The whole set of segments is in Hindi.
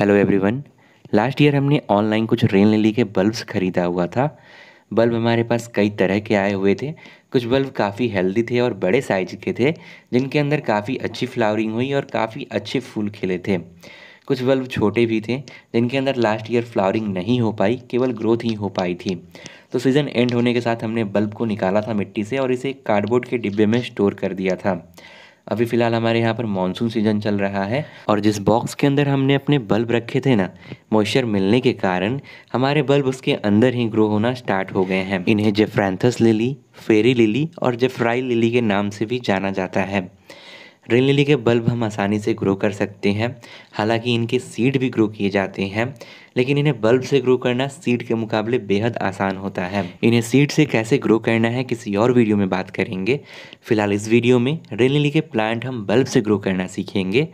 हेलो एवरीवन लास्ट ईयर हमने ऑनलाइन कुछ रेन लिली के बल्ब्स ख़रीदा हुआ था बल्ब हमारे पास कई तरह के आए हुए थे कुछ बल्ब काफ़ी हेल्दी थे और बड़े साइज के थे जिनके अंदर काफ़ी अच्छी फ्लावरिंग हुई और काफ़ी अच्छे फूल खिले थे कुछ बल्ब छोटे भी थे जिनके अंदर लास्ट ईयर फ्लावरिंग नहीं हो पाई केवल ग्रोथ ही हो पाई थी तो सीज़न एंड होने के साथ हमने बल्ब को निकाला था मिट्टी से और इसे कार्डबोर्ड के डिब्बे में स्टोर कर दिया था अभी फ़िलहाल हमारे यहाँ पर मानसून सीजन चल रहा है और जिस बॉक्स के अंदर हमने अपने बल्ब रखे थे ना मॉइस्चर मिलने के कारण हमारे बल्ब उसके अंदर ही ग्रो होना स्टार्ट हो गए हैं इन्हें जेफ्रेंथस लिली फेरी लिली और जेफ्राई लिली के नाम से भी जाना जाता है ड्रिंग लिली के बल्ब हम आसानी से ग्रो कर सकते हैं हालांकि इनके सीड भी ग्रो किए जाते हैं लेकिन इन्हें बल्ब से ग्रो करना सीड के मुकाबले बेहद आसान होता है इन्हें सीड से कैसे ग्रो करना है किसी और वीडियो में बात करेंगे फिलहाल इस वीडियो में ड्रिंग लिली के प्लांट हम बल्ब से ग्रो करना सीखेंगे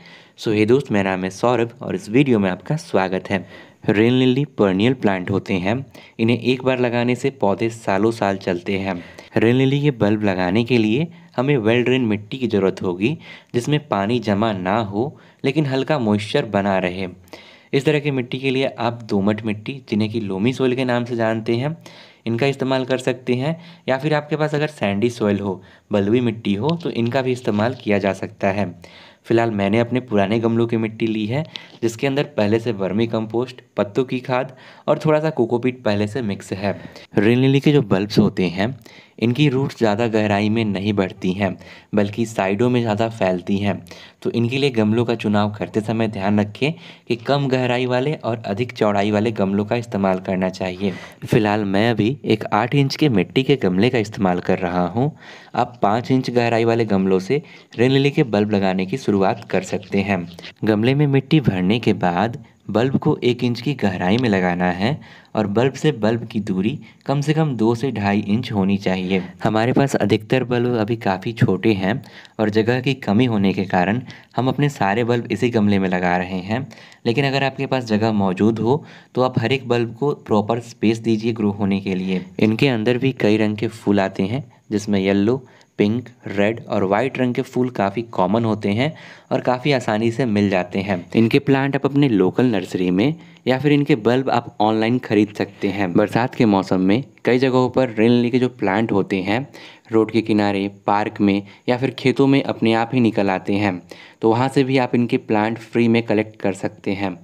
सो हे दोस्त मेरा नाम है सौरभ और इस वीडियो में आपका स्वागत है रेन लिली पर्नियल प्लांट होते हैं इन्हें एक बार लगाने से पौधे सालों साल चलते हैं रेन लिली के बल्ब लगाने के लिए हमें वेल ड्रेन मिट्टी की ज़रूरत होगी जिसमें पानी जमा ना हो लेकिन हल्का मॉइस्चर बना रहे इस तरह की मिट्टी के लिए आप दोमट मिट्टी जिन्हें कि लोमी सोइल के नाम से जानते हैं इनका इस्तेमाल कर सकते हैं या फिर आपके पास अगर सैंडी सॉइल हो बलुई मिट्टी हो तो इनका भी इस्तेमाल किया जा सकता है फिलहाल मैंने अपने पुराने गमलों की मिट्टी ली है जिसके अंदर पहले से वर्मी कंपोस्ट पत्तों की खाद और थोड़ा सा कोकोपीट पहले से मिक्स है रेन लिली के जो बल्ब्स होते हैं इनकी रूट्स ज़्यादा गहराई में नहीं बढ़ती हैं बल्कि साइडों में ज़्यादा फैलती हैं तो इनके लिए गमलों का चुनाव करते समय ध्यान रखें कि कम गहराई वाले और अधिक चौड़ाई वाले गमलों का इस्तेमाल करना चाहिए फ़िलहाल मैं अभी एक आठ इंच के मिट्टी के गमले का इस्तेमाल कर रहा हूँ आप पाँच इंच गहराई वाले गमलों से रेन के बल्ब लगाने की शुरुआत कर सकते हैं गमले में मिट्टी भरने के बाद बल्ब को एक इंच की गहराई में लगाना है और बल्ब से बल्ब की दूरी कम से कम दो से ढाई इंच होनी चाहिए हमारे पास अधिकतर बल्ब अभी काफ़ी छोटे हैं और जगह की कमी होने के कारण हम अपने सारे बल्ब इसी गमले में लगा रहे हैं लेकिन अगर आपके पास जगह मौजूद हो तो आप हर एक बल्ब को प्रॉपर स्पेस दीजिए ग्रो होने के लिए इनके अंदर भी कई रंग के फूल आते हैं जिसमें येल्लो पिंक रेड और वाइट रंग के फूल काफ़ी कॉमन होते हैं और काफ़ी आसानी से मिल जाते हैं इनके प्लांट आप अपने लोकल नर्सरी में या फिर इनके बल्ब आप ऑनलाइन खरीद सकते हैं बरसात के मौसम में कई जगहों पर रेनली के जो प्लांट होते हैं रोड के किनारे पार्क में या फिर खेतों में अपने आप ही निकल आते हैं तो वहाँ से भी आप इनके प्लांट फ्री में कलेक्ट कर सकते हैं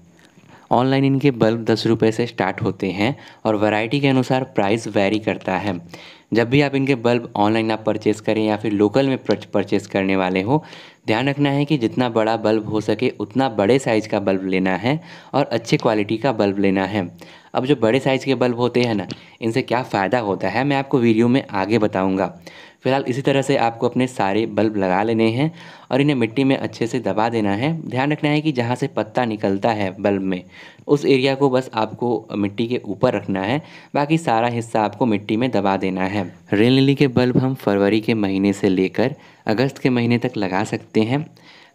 ऑनलाइन इनके बल्ब दस रुपये से स्टार्ट होते हैं और वैरायटी के अनुसार प्राइस वेरी करता है जब भी आप इनके बल्ब ऑनलाइन आप परचेस करें या फिर लोकल में परचेस करने वाले हो ध्यान रखना है कि जितना बड़ा बल्ब हो सके उतना बड़े साइज़ का बल्ब लेना है और अच्छे क्वालिटी का बल्ब लेना है अब जो बड़े साइज़ के बल्ब होते हैं ना इनसे क्या फ़ायदा होता है मैं आपको वीडियो में आगे बताऊँगा फिलहाल इसी तरह से आपको अपने सारे बल्ब लगा लेने हैं और इन्हें मिट्टी में अच्छे से दबा देना है ध्यान रखना है कि जहाँ से पत्ता निकलता है बल्ब में उस एरिया को बस आपको मिट्टी के ऊपर रखना है बाकी सारा हिस्सा आपको मिट्टी में दबा देना है रेल लिली के बल्ब हम फरवरी के महीने से लेकर अगस्त के महीने तक लगा सकते हैं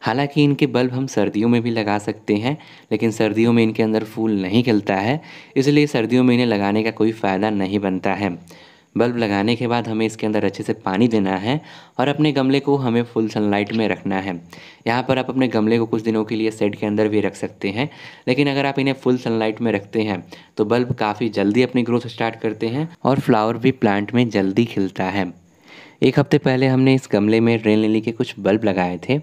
हालांकि इनके बल्ब हम सर्दियों में भी लगा सकते हैं लेकिन सर्दियों में इनके अंदर फूल नहीं खिलता है इसलिए सर्दियों में इन्हें लगाने का कोई फ़ायदा नहीं बनता है बल्ब लगाने के बाद हमें इसके अंदर अच्छे से पानी देना है और अपने गमले को हमें फुल सनलाइट में रखना है यहाँ पर आप अपने गमले को कुछ दिनों के लिए सेड के अंदर भी रख सकते हैं लेकिन अगर आप इन्हें फुल सनलाइट में रखते हैं तो बल्ब काफ़ी जल्दी अपनी ग्रोथ स्टार्ट करते हैं और फ्लावर भी प्लांट में जल्दी खिलता है एक हफ्ते पहले हमने इस गमले में ट्रेन लिली के कुछ बल्ब लगाए थे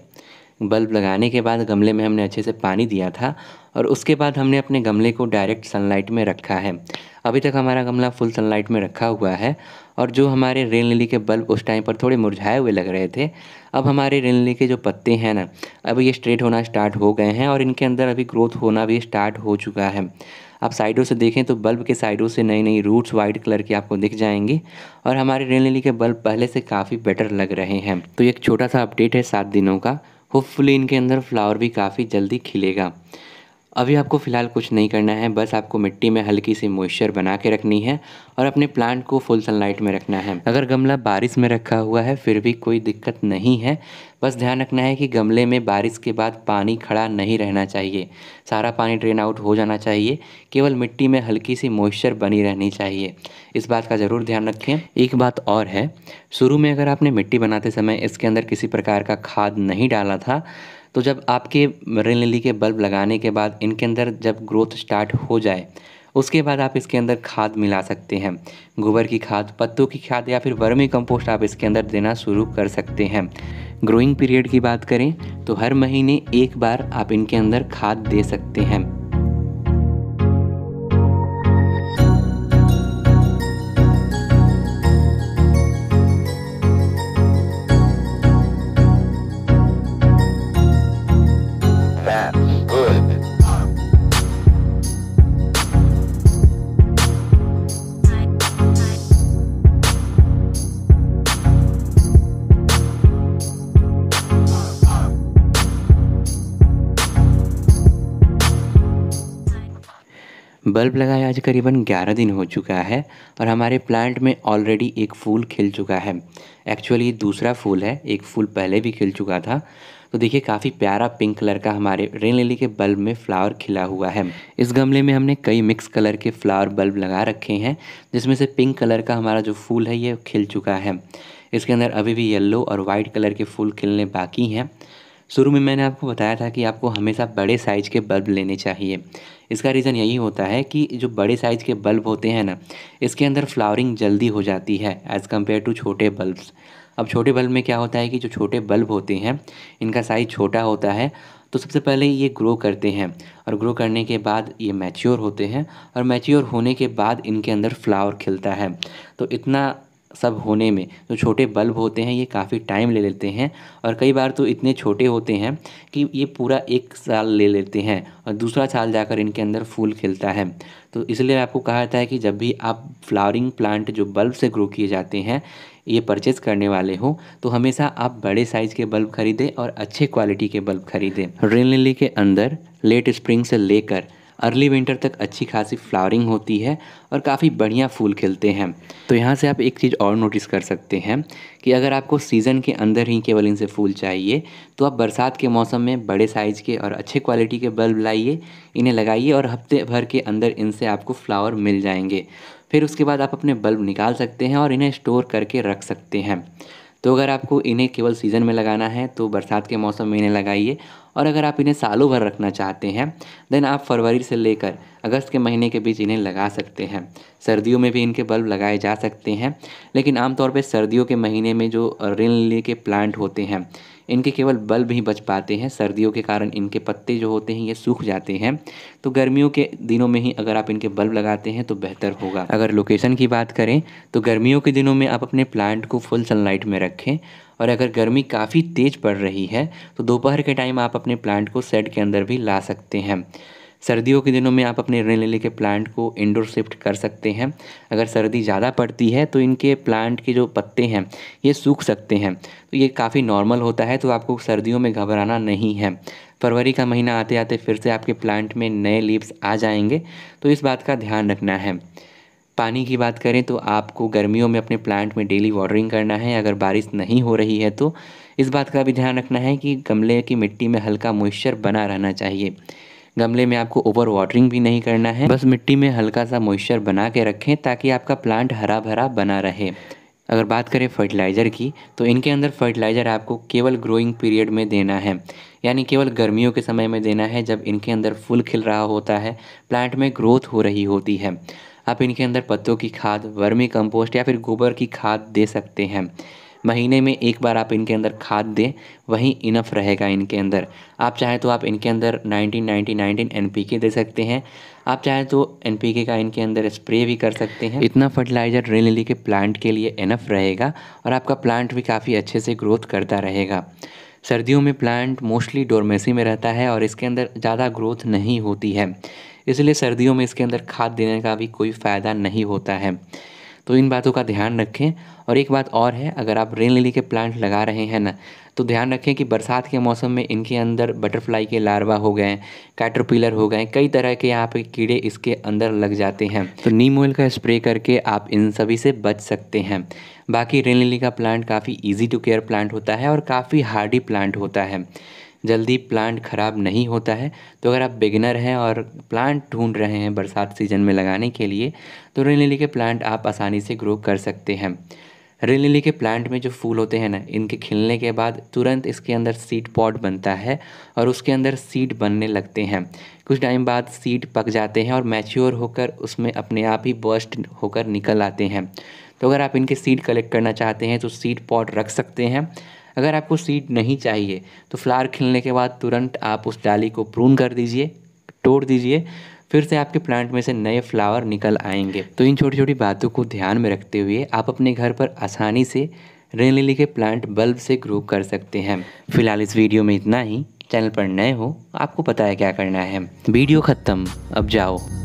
बल्ब लगाने के बाद गमले में हमने अच्छे से पानी दिया था और उसके बाद हमने अपने गमले को डायरेक्ट सनलाइट में रखा है अभी तक हमारा गमला फुल सनलाइट में रखा हुआ है और जो हमारे रेन लिली के बल्ब उस टाइम पर थोड़े मुरझाए हुए लग रहे थे अब हमारे रेन लिली के जो पत्ते हैं ना अब ये स्ट्रेट होना स्टार्ट हो गए हैं और इनके अंदर अभी ग्रोथ होना भी स्टार्ट हो चुका है आप साइडों से देखें तो बल्ब के साइडों से नई नई रूट्स वाइट कलर की आपको दिख जाएंगी और हमारे रेन लिली के बल्ब पहले से काफ़ी बेटर लग रहे हैं तो एक छोटा सा अपडेट है सात दिनों का होपफुली इनके अंदर फ्लावर भी काफ़ी जल्दी खिलेगा अभी आपको फ़िलहाल कुछ नहीं करना है बस आपको मिट्टी में हल्की सी मॉइस्चर बना के रखनी है और अपने प्लांट को फुल सनलाइट में रखना है अगर गमला बारिश में रखा हुआ है फिर भी कोई दिक्कत नहीं है बस ध्यान रखना है कि गमले में बारिश के बाद पानी खड़ा नहीं रहना चाहिए सारा पानी ड्रेन आउट हो जाना चाहिए केवल मिट्टी में हल्की सी मॉइस्चर बनी रहनी चाहिए इस बात का ज़रूर ध्यान रखें एक बात और है शुरू में अगर आपने मिट्टी बनाते समय इसके अंदर किसी प्रकार का खाद नहीं डाला था तो जब आपके रेन लिली के बल्ब लगाने के बाद इनके अंदर जब ग्रोथ स्टार्ट हो जाए उसके बाद आप इसके अंदर खाद मिला सकते हैं गोबर की खाद पत्तों की खाद या फिर वर्मी कंपोस्ट आप इसके अंदर देना शुरू कर सकते हैं ग्रोइंग पीरियड की बात करें तो हर महीने एक बार आप इनके अंदर खाद दे सकते हैं बल्ब लगाए आज करीबन 11 दिन हो चुका है और हमारे प्लांट में ऑलरेडी एक फूल खिल चुका है एक्चुअली दूसरा फूल है एक फूल पहले भी खिल चुका था तो देखिए काफ़ी प्यारा पिंक कलर का हमारे रेन लिली के बल्ब में फ्लावर खिला हुआ है इस गमले में हमने कई मिक्स कलर के फ्लावर बल्ब लगा रखे हैं जिसमें से पिंक कलर का हमारा जो फूल है ये खिल चुका है इसके अंदर अभी भी येल्लो और वाइट कलर के फूल खिलने बाकी हैं शुरू में मैंने आपको बताया था कि आपको हमेशा बड़े साइज़ के बल्ब लेने चाहिए इसका रीज़न यही होता है कि जो बड़े साइज़ के बल्ब होते हैं ना इसके अंदर फ्लावरिंग जल्दी हो जाती है एज़ कम्पेयर टू छोटे बल्ब्स अब छोटे बल्ब में क्या होता है कि जो छोटे बल्ब होते हैं इनका साइज़ छोटा होता है तो सबसे पहले ये ग्रो करते हैं और ग्रो करने के बाद ये मैच्योर होते हैं और मैच्योर होने के बाद इनके अंदर फ्लावर खिलता है तो इतना सब होने में जो छोटे बल्ब होते हैं ये काफ़ी टाइम ले लेते हैं और कई बार तो इतने छोटे होते हैं कि ये पूरा एक साल ले लेते हैं और दूसरा साल जाकर इनके अंदर फूल खिलता है तो इसलिए आपको कहा जाता है कि जब भी आप फ्लावरिंग प्लांट जो बल्ब से ग्रो किए जाते हैं ये परचेज़ करने वाले हो तो हमेशा आप बड़े साइज़ के बल्ब खरीदें और अच्छे क्वालिटी के बल्ब खरीदें रेन लिली के अंदर लेट स्प्रिंग से लेकर अर्ली विंटर तक अच्छी खासी फ्लावरिंग होती है और काफ़ी बढ़िया फूल खिलते हैं तो यहाँ से आप एक चीज़ और नोटिस कर सकते हैं कि अगर आपको सीज़न के अंदर ही केवल इनसे फूल चाहिए तो आप बरसात के मौसम में बड़े साइज़ के और अच्छे क्वालिटी के बल्ब लाइए इन्हें लगाइए और हफ्ते भर के अंदर इनसे आपको फ्लावर मिल जाएंगे फिर उसके बाद आप अपने बल्ब निकाल सकते हैं और इन्हें स्टोर करके रख सकते हैं तो अगर आपको इन्हें केवल सीज़न में लगाना है तो बरसात के मौसम में इन्हें लगाइए और अगर आप इन्हें सालों भर रखना चाहते हैं देन आप फरवरी से लेकर अगस्त के महीने के बीच इन्हें लगा सकते हैं सर्दियों में भी इनके बल्ब लगाए जा सकते हैं लेकिन आमतौर पर सर्दियों के महीने में जो रिन के प्लांट होते हैं इनके केवल बल्ब ही बच पाते हैं सर्दियों के कारण इनके पत्ते जो होते हैं ये सूख जाते हैं तो गर्मियों के दिनों में ही अगर आप इनके बल्ब लगाते हैं तो बेहतर होगा अगर लोकेशन की बात करें तो गर्मियों के दिनों में आप अपने प्लांट को फुल सनलाइट में रखें और अगर गर्मी काफ़ी तेज़ पड़ रही है तो दोपहर के टाइम आप अपने प्लांट को सेट के अंदर भी ला सकते हैं सर्दियों के दिनों में आप अपने रेनेले के प्लांट को इंडोर शिफ्ट कर सकते हैं अगर सर्दी ज़्यादा पड़ती है तो इनके प्लांट के जो पत्ते हैं ये सूख सकते हैं तो ये काफ़ी नॉर्मल होता है तो आपको सर्दियों में घबराना नहीं है फरवरी का महीना आते आते फिर से आपके प्लांट में नए लीव्स आ जाएंगे तो इस बात का ध्यान रखना है पानी की बात करें तो आपको गर्मियों में अपने प्लांट में डेली वाटरिंग करना है अगर बारिश नहीं हो रही है तो इस बात का भी ध्यान रखना है कि गमले की मिट्टी में हल्का मॉइस्चर बना रहना चाहिए गमले में आपको ओवर वाटरिंग भी नहीं करना है बस मिट्टी में हल्का सा मॉइस्चर बना के रखें ताकि आपका प्लांट हरा भरा बना रहे अगर बात करें फर्टिलाइज़र की तो इनके अंदर फर्टिलाइज़र आपको केवल ग्रोइंग पीरियड में देना है यानी केवल गर्मियों के समय में देना है जब इनके अंदर फूल खिल रहा होता है प्लांट में ग्रोथ हो रही होती है आप इनके अंदर पत्तों की खाद वर्मी कंपोस्ट या फिर गोबर की खाद दे सकते हैं महीने में एक बार आप इनके अंदर खाद दें वहीं इनफ रहेगा इनके अंदर आप चाहें तो आप इनके अंदर नाइनटीन 19 पी एनपीके दे सकते हैं आप चाहें तो एनपीके का इनके अंदर स्प्रे भी कर सकते हैं इतना फर्टिलाइज़र रेन लिली के प्लांट के लिए इनफ रहेगा और आपका प्लांट भी काफ़ी अच्छे से ग्रोथ करता रहेगा सर्दियों में प्लांट मोस्टली डोरमेसी में रहता है और इसके अंदर ज़्यादा ग्रोथ नहीं होती है इसलिए सर्दियों में इसके अंदर खाद देने का भी कोई फ़ायदा नहीं होता है तो इन बातों का ध्यान रखें और एक बात और है अगर आप रेन लिली के प्लांट लगा रहे हैं ना तो ध्यान रखें कि बरसात के मौसम में इनके अंदर बटरफ्लाई के लार्वा हो गए कैटरपिलर हो गए कई तरह के यहाँ पे कीड़े इसके अंदर लग जाते हैं तो नीम ऑयल का स्प्रे करके आप इन सभी से बच सकते हैं बाकी रेन लिली का प्लांट काफ़ी ईजी टू केयर प्लांट होता है और काफ़ी हार्डी प्लांट होता है जल्दी प्लांट ख़राब नहीं होता है तो अगर आप बिगनर हैं और प्लांट ढूंढ रहे हैं बरसात सीजन में लगाने के लिए तो रेन लिली के प्लांट आप आसानी से ग्रो कर सकते हैं रेन लिली के प्लांट में जो फूल होते हैं ना इनके खिलने के बाद तुरंत इसके अंदर सीड पॉट बनता है और उसके अंदर सीड बनने लगते हैं कुछ टाइम बाद सीड पक जाते हैं और मैच्योर होकर उसमें अपने आप ही बर्स्ट होकर निकल आते हैं तो अगर आप इनके सीड कलेक्ट करना चाहते हैं तो सीड पॉट रख सकते हैं अगर आपको सीड नहीं चाहिए तो फ्लावर खिलने के बाद तुरंत आप उस डाली को प्रून कर दीजिए तोड़ दीजिए फिर से आपके प्लांट में से नए फ्लावर निकल आएंगे तो इन छोटी छोटी बातों को ध्यान में रखते हुए आप अपने घर पर आसानी से रेन लिली के प्लांट बल्ब से ग्रो कर सकते हैं फिलहाल इस वीडियो में इतना ही चैनल पर नए हो आपको पता है क्या करना है वीडियो ख़त्म अब जाओ